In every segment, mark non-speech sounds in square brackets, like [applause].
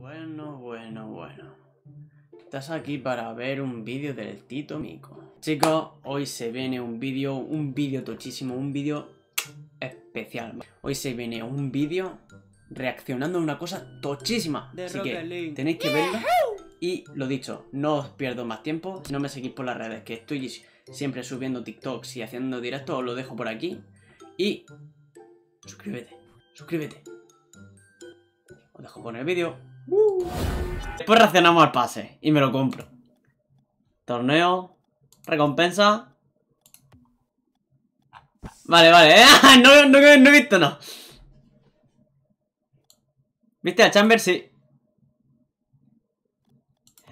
Bueno, bueno, bueno. Estás aquí para ver un vídeo del Tito Mico. Chicos, hoy se viene un vídeo, un vídeo tochísimo, un vídeo especial. Hoy se viene un vídeo reaccionando a una cosa tochísima. Así que tenéis que verlo. Y lo dicho, no os pierdo más tiempo. Si no me seguís por las redes, que estoy siempre subiendo TikToks y haciendo directos, os lo dejo por aquí. Y suscríbete, suscríbete. Os dejo con el vídeo. Después reaccionamos al pase y me lo compro. Torneo. Recompensa. Vale, vale. [laughs] Ah, no, he visto, no. ¿Viste a Chamber? Sí.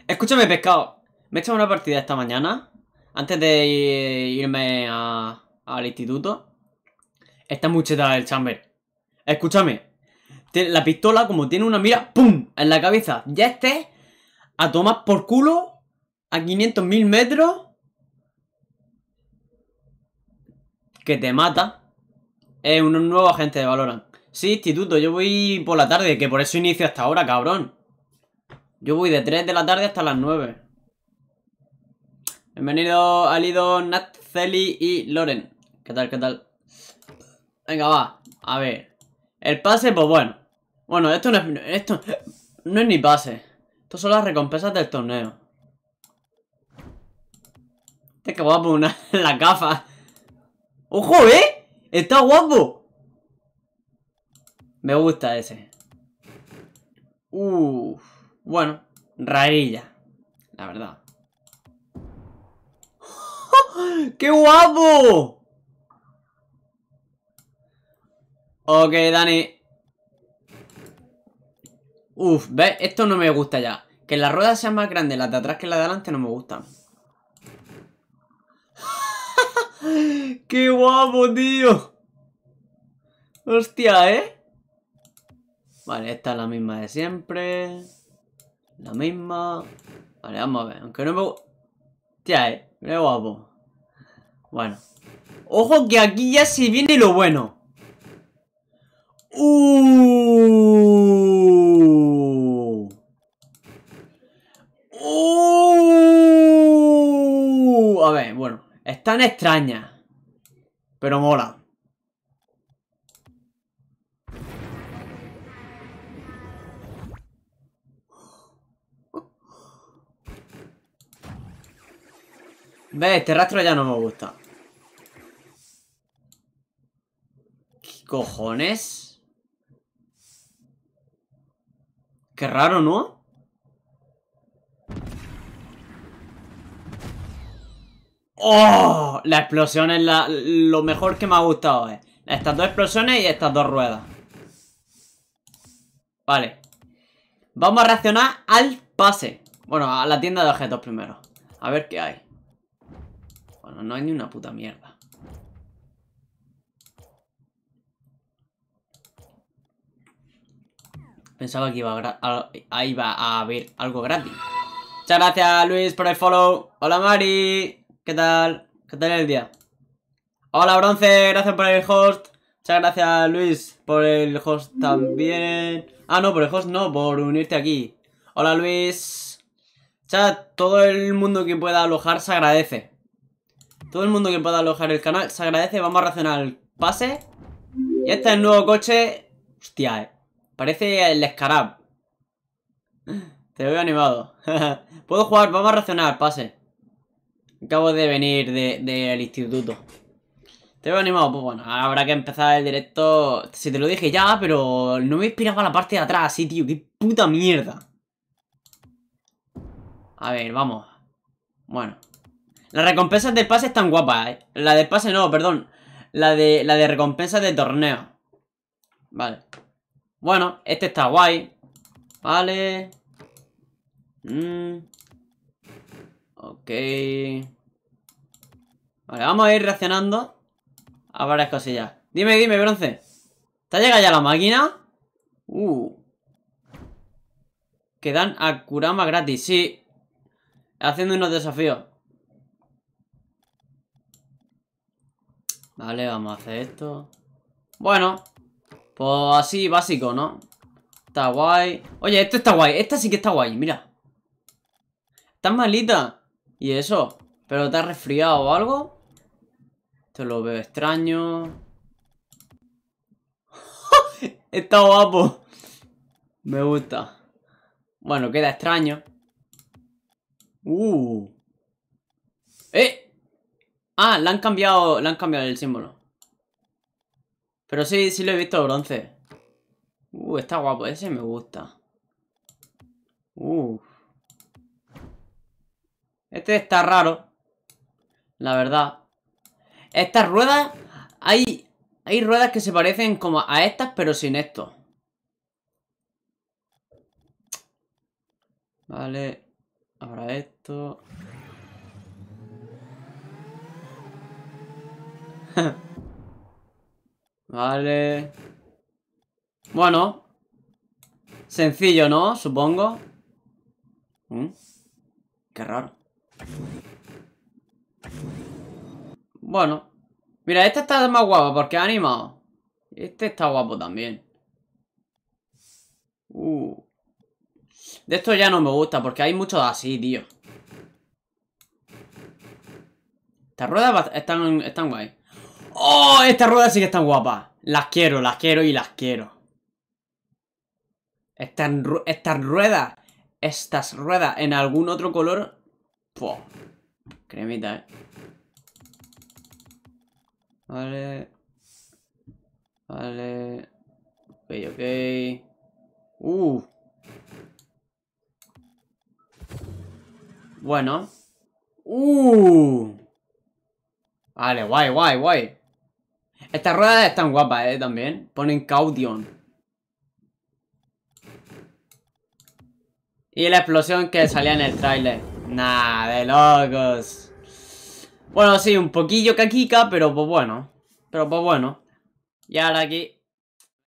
Escúchame, pescado. Me he hecho una partida esta mañana. Antes de irme al instituto. Está muy cheta el Chamber. Escúchame, la pistola, como tiene una mira, ¡pum! en la cabeza. Ya esté a tomar por culo a 500.000 metros. Que te mata. Es un nuevo agente de Valorant. Sí, instituto, yo voy por la tarde, que por eso inicio hasta ahora, cabrón. Yo voy de 3 de la tarde hasta las 9. Bienvenido Alido, Nat, Celi y Loren. ¿Qué tal, qué tal? Venga, va. A ver. El pase, pues bueno. Bueno, esto no es, esto no es ni pase. Esto son las recompensas del torneo. Este que guapo, una, [laughs] la gafa. ¡Ojo, eh! ¡Está guapo! Me gusta ese. Uff. Bueno, rarilla. La verdad. [laughs] ¡Qué guapo! Ok, Dani. Uf, ¿ves? Esto no me gusta ya. Que las ruedas sean más grandes las de atrás que las de adelante no me gustan. [laughs] ¡Qué guapo, tío! Hostia, ¿eh? Vale, esta es la misma de siempre. La misma. Vale, vamos a ver. Aunque no me gusta... Hostia, ¿eh? Qué guapo. Bueno. Ojo que aquí ya se viene lo bueno. Uh. ¡Uh! A ver, bueno. Están extrañas. Pero mola. Ve, este rastro ya no me gusta. ¿Qué cojones? Qué raro, ¿no? ¡Oh! La explosión es la, lo mejor que me ha gustado, eh. Estas dos explosiones y estas dos ruedas. Vale. Vamos a reaccionar al pase. Bueno, a la tienda de objetos primero. A ver qué hay. Bueno, no hay ni una puta mierda. Pensaba que iba a, ahí iba a haber algo gratis. Muchas gracias, Luis, por el follow. Hola, Mari. ¿Qué tal? ¿Qué tal el día? Hola, Bronce. Gracias por el host. Muchas gracias, Luis, por el host también. Ah, no, por el host no, por unirte aquí. Hola, Luis. Chat, todo el mundo que pueda alojar se agradece. Todo el mundo que pueda alojar el canal se agradece. Vamos a racionar el pase. Y este es el nuevo coche. Hostia, eh. Parece el Scarab. Te veo animado. [laughs] Puedo jugar, vamos a reaccionar, pase. Acabo de venir del instituto. Te veo animado, pues bueno, habrá que empezar el directo. Si te lo dije ya, pero no me inspiraba la parte de atrás, sí, tío. Qué puta mierda. A ver, vamos. Bueno. Las recompensas de pase están guapas, ¿eh? La de pase no, perdón. La de, la de recompensas de torneo. Vale. Bueno, este está guay. Vale. Mm. Ok. Vale, vamos a ir reaccionando a varias cosillas. Dime, dime, bronce. ¿Te llega ya la máquina? Uh. Que dan a Kurama gratis, sí. Haciendo unos desafíos. Vale, vamos a hacer esto. Bueno, pues así, básico, ¿no? Está guay. Oye, esto está guay. Esta sí que está guay, mira. Está malita. ¿Y eso? ¿Pero te ha resfriado o algo? Esto lo veo extraño. [laughs] está guapo. Me gusta. Bueno, queda extraño. Uh. ¡Eh! Ah, le han cambiado, le han cambiado el símbolo. Pero sí, sí lo he visto bronce. Uh, está guapo. Ese me gusta. Uh. Este está raro. La verdad. Estas ruedas... Hay... Hay ruedas que se parecen como a estas, pero sin esto. Vale. Ahora esto. [laughs] Vale. Bueno. Sencillo, ¿no? Supongo. Mm. Qué raro. Bueno. Mira, este está más guapo porque ha animado. Este está guapo también. Uh. De esto ya no me gusta porque hay muchos así, tío. Estas ruedas están, están guay. ¡Oh! Estas ruedas sí que están guapas. Las quiero, las quiero y las quiero. Estas, ruedas. Estas ruedas en algún otro color. Poh. Cremita, eh. Vale. Vale. Ok, ok. Uh. Bueno. Uh. Vale, guay, guay, guay. Estas ruedas están guapas, eh, también. Ponen Caudion. Y la explosión que salía en el tráiler. nada de locos. Bueno, sí, un poquillo caquica, pero pues bueno. Pero pues bueno. Y ahora aquí